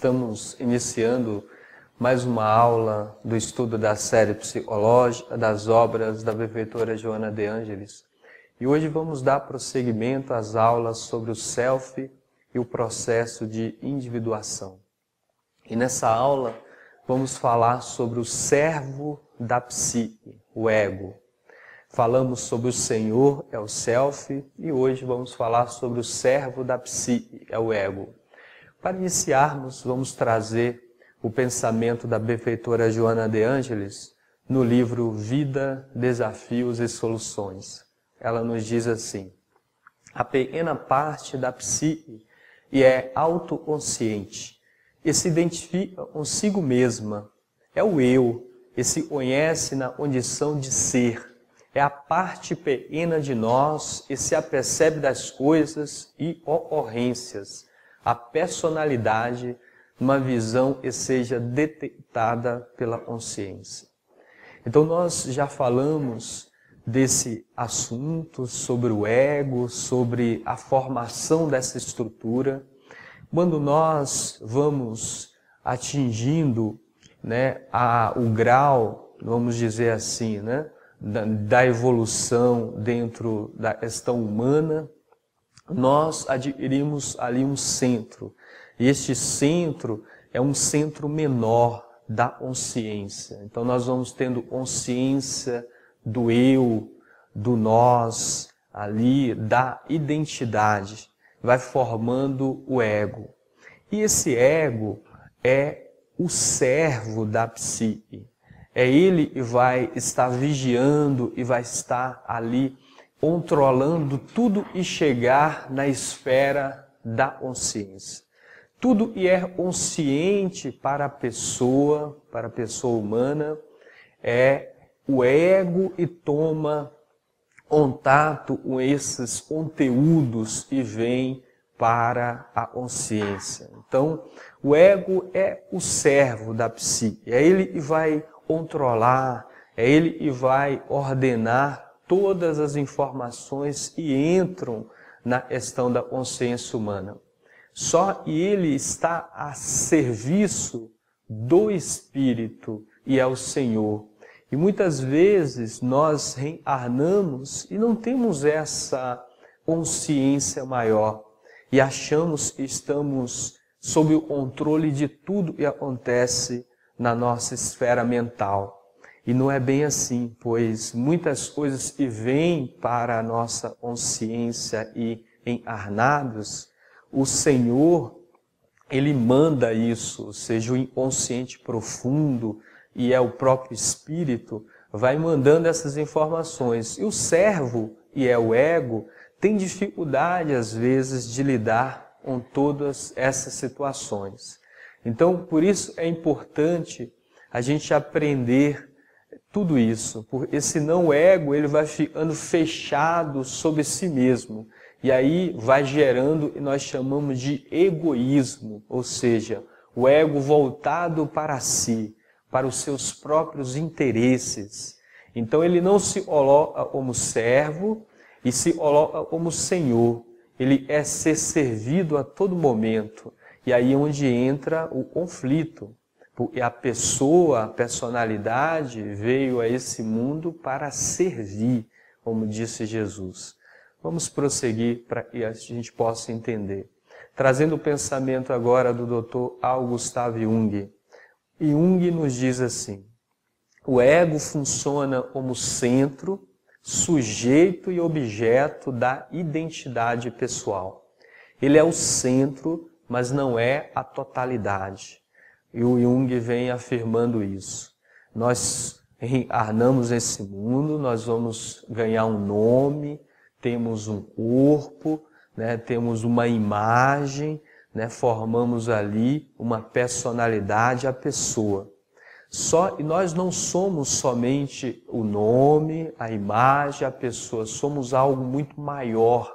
Estamos iniciando mais uma aula do estudo da série psicológica das obras da benfeitora Joana de Angelis. E hoje vamos dar prosseguimento às aulas sobre o self e o processo de individuação. E nessa aula vamos falar sobre o servo da psique, o ego. Falamos sobre o Senhor, é o self, e hoje vamos falar sobre o servo da psique, é o ego. Para iniciarmos, vamos trazer o pensamento da benfeitora Joana de Angelis no livro Vida, Desafios e Soluções. Ela nos diz assim: a pequena parte da psique e é autoconsciente e se identifica consigo mesma. É o eu e se conhece na condição de ser. É a parte pequena de nós e se apercebe das coisas e ocorrências a personalidade numa visão que seja detectada pela consciência. Então nós já falamos desse assunto sobre o ego, sobre a formação dessa estrutura. Quando nós vamos atingindo né, a, o grau, vamos dizer assim, né, da, da evolução dentro da questão humana, nós adquirimos ali um centro. E este centro é um centro menor da consciência. Então nós vamos tendo consciência do eu, do nós, ali, da identidade. Vai formando o ego. E esse ego é o servo da psique. É ele que vai estar vigiando e vai estar ali controlando tudo e chegar na esfera da consciência. Tudo e é consciente para a pessoa, para a pessoa humana, é o ego e toma contato com esses conteúdos e vem para a consciência. Então, o ego é o servo da psique, é ele que vai controlar, é ele que vai ordenar todas as informações e entram na questão da consciência humana. Só ele está a serviço do Espírito e ao é Senhor. E muitas vezes nós reencarnamos e não temos essa consciência maior e achamos que estamos sob o controle de tudo que acontece na nossa esfera mental. E não é bem assim, pois muitas coisas que vêm para a nossa consciência e encarnados, o Senhor, Ele manda isso, ou seja, o inconsciente profundo e é o próprio Espírito, vai mandando essas informações. E o servo, e é o ego, tem dificuldade às vezes de lidar com todas essas situações. Então, por isso é importante a gente aprender tudo isso, porque senão o ego ele vai ficando fechado sobre si mesmo. E aí vai gerando o que nós chamamos de egoísmo, ou seja, o ego voltado para si, para os seus próprios interesses. Então ele não se coloca como servo e se coloca como senhor. Ele é ser servido a todo momento. E aí é onde entra o conflito. Tipo, a pessoa, a personalidade veio a esse mundo para servir, como disse Jesus. Vamos prosseguir para que a gente possa entender. Trazendo o pensamento agora do Dr. Augustav Jung. Jung nos diz assim: o ego funciona como centro, sujeito e objeto da identidade pessoal. Ele é o centro, mas não é a totalidade. E o Jung vem afirmando isso. Nós reencarnamos nesse mundo, nós vamos ganhar um nome, temos um corpo, né, temos uma imagem, né, formamos ali uma personalidade, a pessoa. Só e nós não somos somente o nome, a imagem, a pessoa, somos algo muito maior.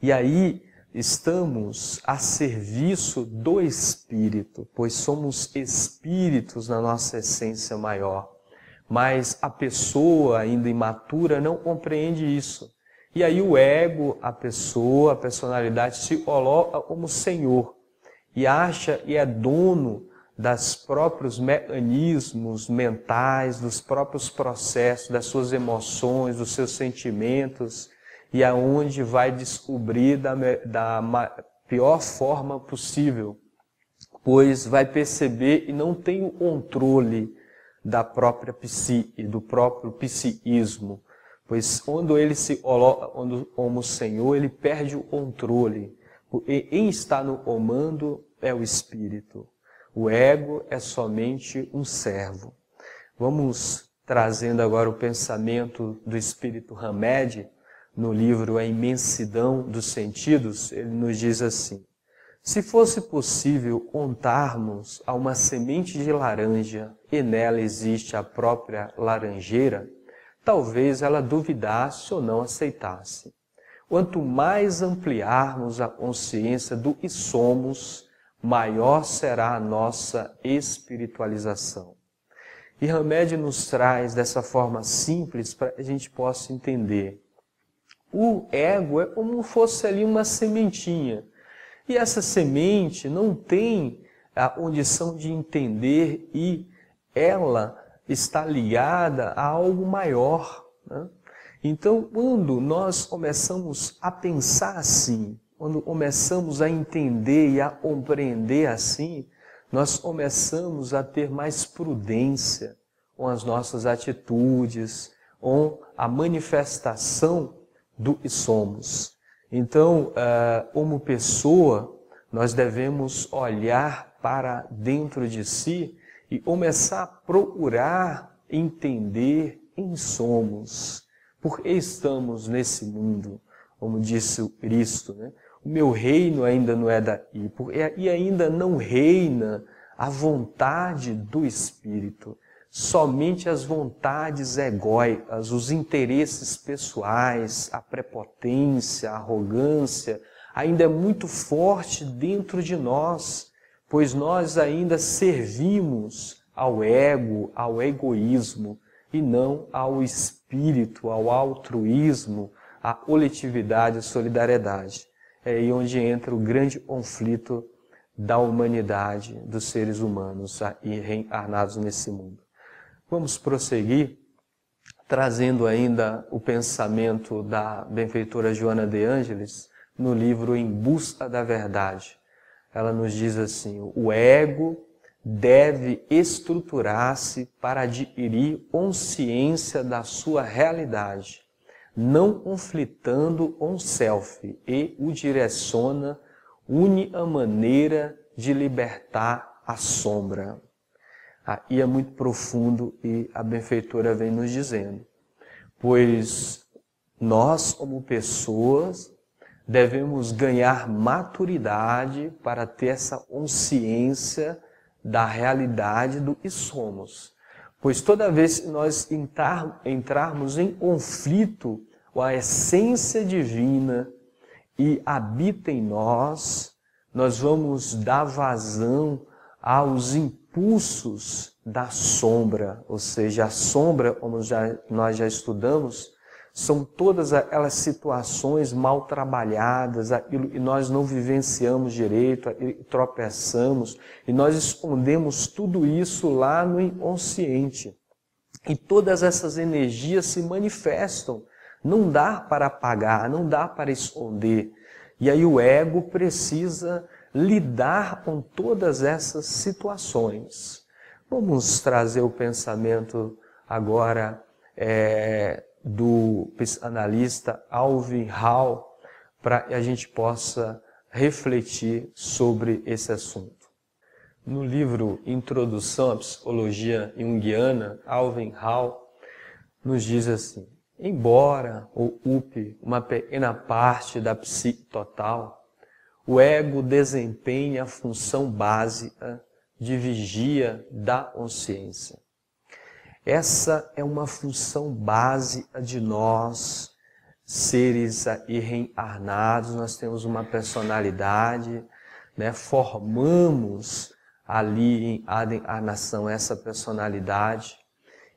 E aí estamos a serviço do Espírito, pois somos espíritos na nossa essência maior. Mas a pessoa ainda imatura não compreende isso. E aí o ego, a pessoa, a personalidade se coloca como senhor e acha e é dono das próprios mecanismos mentais, dos próprios processos, das suas emoções, dos seus sentimentos, e aonde vai descobrir da, da pior forma possível, pois vai perceber e não tem o controle da própria psi e do próprio psiísmo, pois quando ele se quando como Senhor, ele perde o controle. E quem está no comando é o espírito. O ego é somente um servo. Vamos trazendo agora o pensamento do espírito Hamed, no livro A Imensidão dos Sentidos, ele nos diz assim: Se fosse possível contarmos a uma semente de laranja e nela existe a própria laranjeira, talvez ela duvidasse ou não aceitasse. Quanto mais ampliarmos a consciência do que somos, maior será a nossa espiritualização. E Hamed nos traz dessa forma simples para que a gente possa entender o ego é como fosse ali uma sementinha. E essa semente não tem a condição de entender e ela está ligada a algo maior. Né? Então, quando nós começamos a pensar assim, quando começamos a entender e a compreender assim, nós começamos a ter mais prudência com as nossas atitudes, com a manifestação do que somos. Então, eh, como pessoa, nós devemos olhar para dentro de si e começar a procurar entender quem somos, por que estamos nesse mundo, como disse o Cristo. Né? O meu reino ainda não é daí, e ainda não reina a vontade do Espírito somente as vontades egóicas, os interesses pessoais, a prepotência, a arrogância, ainda é muito forte dentro de nós, pois nós ainda servimos ao ego, ao egoísmo, e não ao espírito, ao altruísmo, à coletividade, à solidariedade. É aí onde entra o grande conflito da humanidade, dos seres humanos reencarnados nesse mundo. Vamos prosseguir trazendo ainda o pensamento da benfeitora Joana de Ângeles no livro Em Busca da Verdade. Ela nos diz assim: o ego deve estruturar-se para adquirir consciência da sua realidade, não conflitando com self e o direciona une a maneira de libertar a sombra. Aí é muito profundo e a benfeitora vem nos dizendo. Pois nós, como pessoas, devemos ganhar maturidade para ter essa consciência da realidade do que somos. Pois toda vez que nós entrar, entrarmos em conflito com a essência divina e habita em nós, nós vamos dar vazão aos impulsos da sombra, ou seja, a sombra, como já, nós já estudamos, são todas aquelas situações mal trabalhadas, aquilo que nós não vivenciamos direito, tropeçamos, e nós escondemos tudo isso lá no inconsciente. E todas essas energias se manifestam. Não dá para apagar, não dá para esconder. E aí o ego precisa lidar com todas essas situações. Vamos trazer o pensamento agora é, do psicanalista Alvin Hall para que a gente possa refletir sobre esse assunto. No livro Introdução à Psicologia Jungiana, Alvin Hall nos diz assim: embora o UP, uma pequena parte da psique total, o ego desempenha a função básica de vigia da consciência. Essa é uma função básica de nós, seres reencarnados, nós temos uma personalidade, né? formamos ali em nação essa personalidade.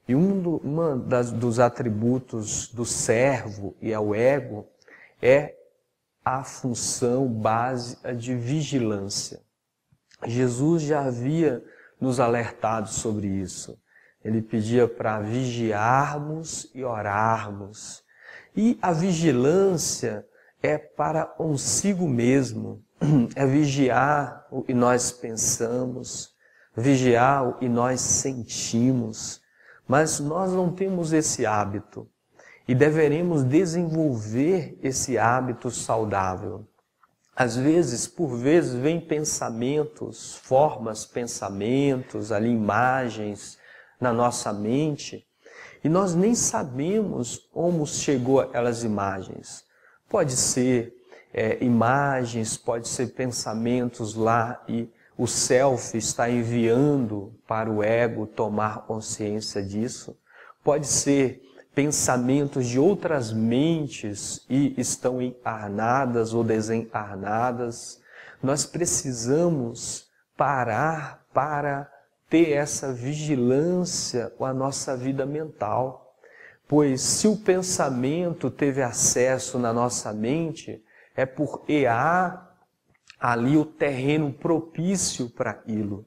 E um do, uma das, dos atributos do servo e ao ego é a função básica de vigilância. Jesus já havia nos alertado sobre isso. Ele pedia para vigiarmos e orarmos. E a vigilância é para consigo mesmo, é vigiar o que nós pensamos, vigiar o que nós sentimos. Mas nós não temos esse hábito e deveremos desenvolver esse hábito saudável. Às vezes, por vezes, vem pensamentos, formas, pensamentos, ali imagens na nossa mente e nós nem sabemos como chegou aquelas imagens. Pode ser é, imagens, pode ser pensamentos lá e o self está enviando para o ego tomar consciência disso. Pode ser pensamentos de outras mentes e estão encarnadas ou desencarnadas. Nós precisamos parar para ter essa vigilância com a nossa vida mental. Pois se o pensamento teve acesso na nossa mente, é porque há ali o terreno propício para aquilo.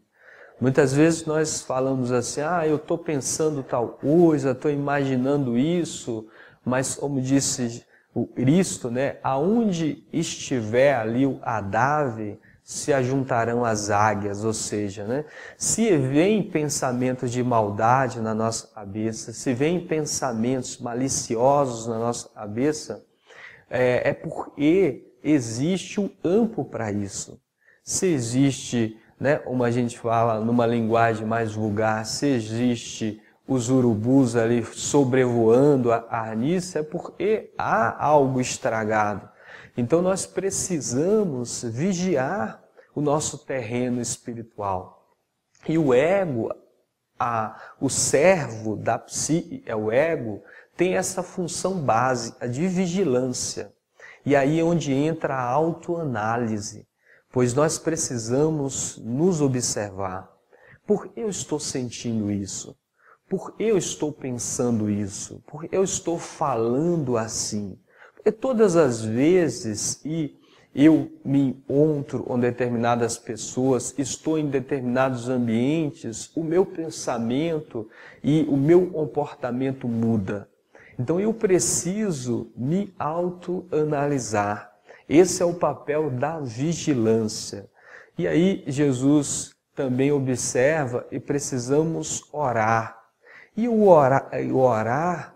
Muitas vezes nós falamos assim, ah, eu estou pensando tal coisa, estou imaginando isso, mas como disse o Cristo, né, aonde estiver ali o Adave, se ajuntarão as águias, ou seja, né, se vem pensamentos de maldade na nossa cabeça, se vem pensamentos maliciosos na nossa cabeça, é, é porque existe um campo para isso. Se existe né? Como a gente fala numa linguagem mais vulgar, se existe os urubus ali sobrevoando a arniça, é porque há algo estragado. Então nós precisamos vigiar o nosso terreno espiritual. E o ego, a, o servo da psi, é o ego, tem essa função básica de vigilância. E aí é onde entra a autoanálise pois nós precisamos nos observar. Por eu estou sentindo isso? Por eu estou pensando isso? Por eu estou falando assim? Porque todas as vezes e eu me encontro com determinadas pessoas, estou em determinados ambientes, o meu pensamento e o meu comportamento muda. Então eu preciso me autoanalisar esse é o papel da vigilância. E aí Jesus também observa e precisamos orar. E o orar, o orar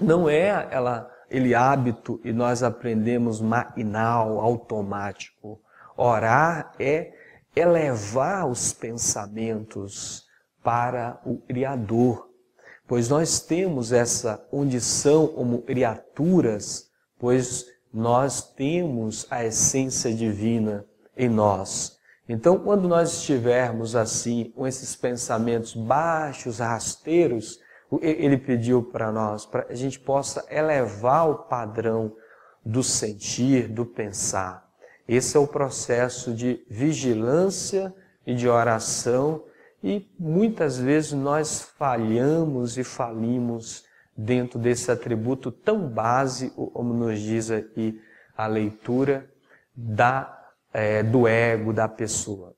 não é ela, ele é hábito e nós aprendemos maquinal, automático. Orar é elevar os pensamentos para o Criador, pois nós temos essa condição como criaturas, pois nós temos a essência divina em nós. Então, quando nós estivermos assim, com esses pensamentos baixos, rasteiros, ele pediu para nós, para a gente possa elevar o padrão do sentir, do pensar. Esse é o processo de vigilância e de oração, e muitas vezes nós falhamos e falimos dentro desse atributo tão básico, como nos diz aqui a leitura, da, é, do ego da pessoa.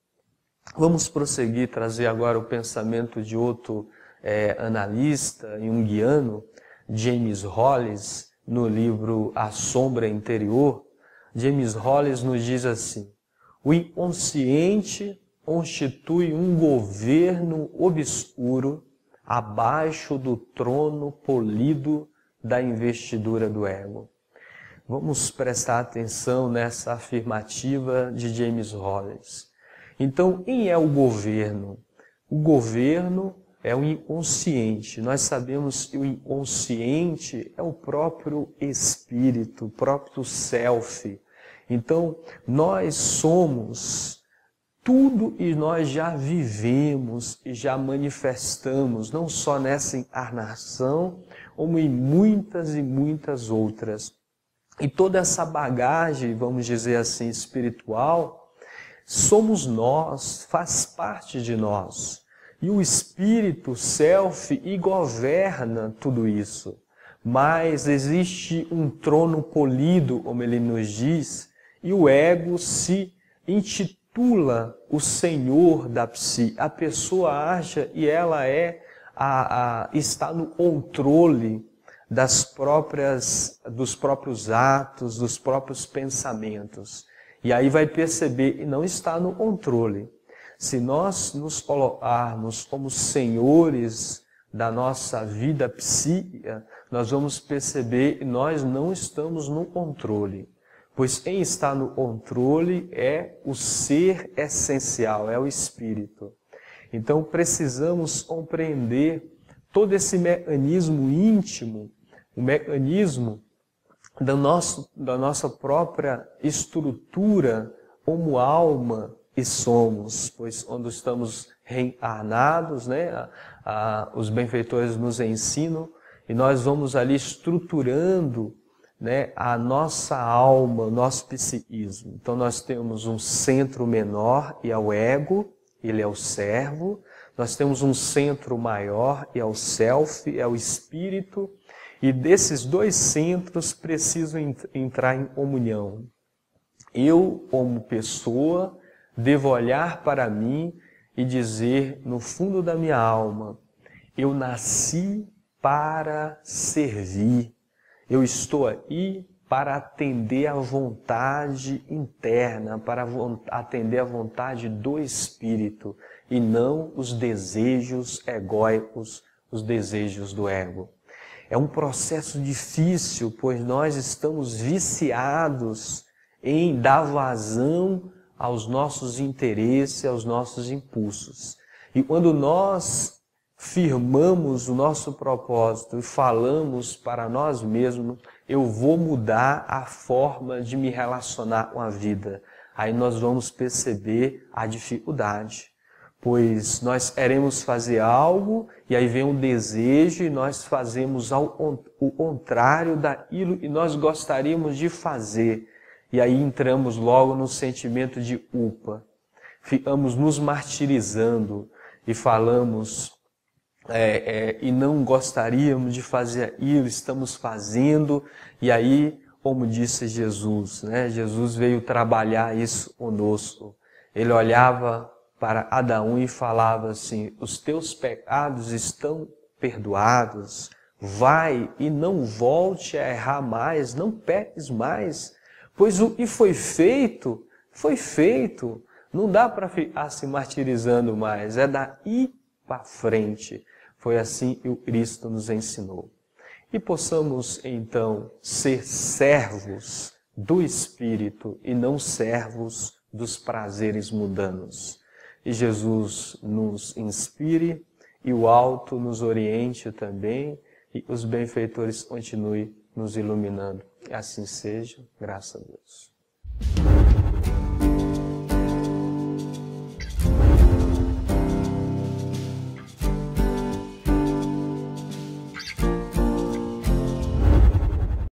Vamos prosseguir, trazer agora o pensamento de outro é, analista junguiano, James Hollis, no livro A Sombra Interior. James Hollis nos diz assim, o inconsciente constitui um governo obscuro abaixo do trono polido da investidura do ego. Vamos prestar atenção nessa afirmativa de James Rollins. Então, quem é o governo? O governo é o inconsciente. Nós sabemos que o inconsciente é o próprio espírito, o próprio self. Então, nós somos tudo e nós já vivemos e já manifestamos, não só nessa encarnação, como em muitas e muitas outras. E toda essa bagagem, vamos dizer assim, espiritual, somos nós, faz parte de nós. E o espírito self e governa tudo isso. Mas existe um trono polido, como ele nos diz, e o ego se intitula pula o senhor da psi. A pessoa acha e ela é a, a, está no controle das próprias, dos próprios atos, dos próprios pensamentos. E aí vai perceber e não está no controle. Se nós nos colocarmos como senhores da nossa vida psíquica, nós vamos perceber que nós não estamos no controle. Pois quem está no controle é o ser essencial, é o espírito. Então precisamos compreender todo esse mecanismo íntimo, o mecanismo da, nosso, da nossa própria estrutura como alma e somos, pois quando estamos reencarnados, né, a, a, os benfeitores nos ensinam e nós vamos ali estruturando né, a nossa alma, o nosso psiquismo. Então nós temos um centro menor e é o ego, ele é o servo. Nós temos um centro maior e é o self, é o espírito. E desses dois centros preciso entrar em comunhão. Eu, como pessoa, devo olhar para mim e dizer no fundo da minha alma: eu nasci para servir. Eu estou aí para atender à vontade interna, para atender à vontade do espírito e não os desejos egóicos, os desejos do ego. É um processo difícil, pois nós estamos viciados em dar vazão aos nossos interesses, aos nossos impulsos. E quando nós firmamos o nosso propósito e falamos para nós mesmos, eu vou mudar a forma de me relacionar com a vida. Aí nós vamos perceber a dificuldade, pois nós queremos fazer algo e aí vem um desejo e nós fazemos ao, o contrário daquilo que nós gostaríamos de fazer. E aí entramos logo no sentimento de culpa. Ficamos nos martirizando e falamos é, é, e não gostaríamos de fazer aquilo, estamos fazendo, e aí, como disse Jesus, né? Jesus veio trabalhar isso conosco. Ele olhava para Adão e falava assim: Os teus pecados estão perdoados, vai e não volte a errar mais, não peques mais, pois o que foi feito, foi feito. Não dá para ficar se martirizando mais, é daí para frente. Foi assim que o Cristo nos ensinou. E possamos, então, ser servos do Espírito e não servos dos prazeres mudanos. E Jesus nos inspire e o alto nos oriente também e os benfeitores continuem nos iluminando. E assim seja, graças a Deus.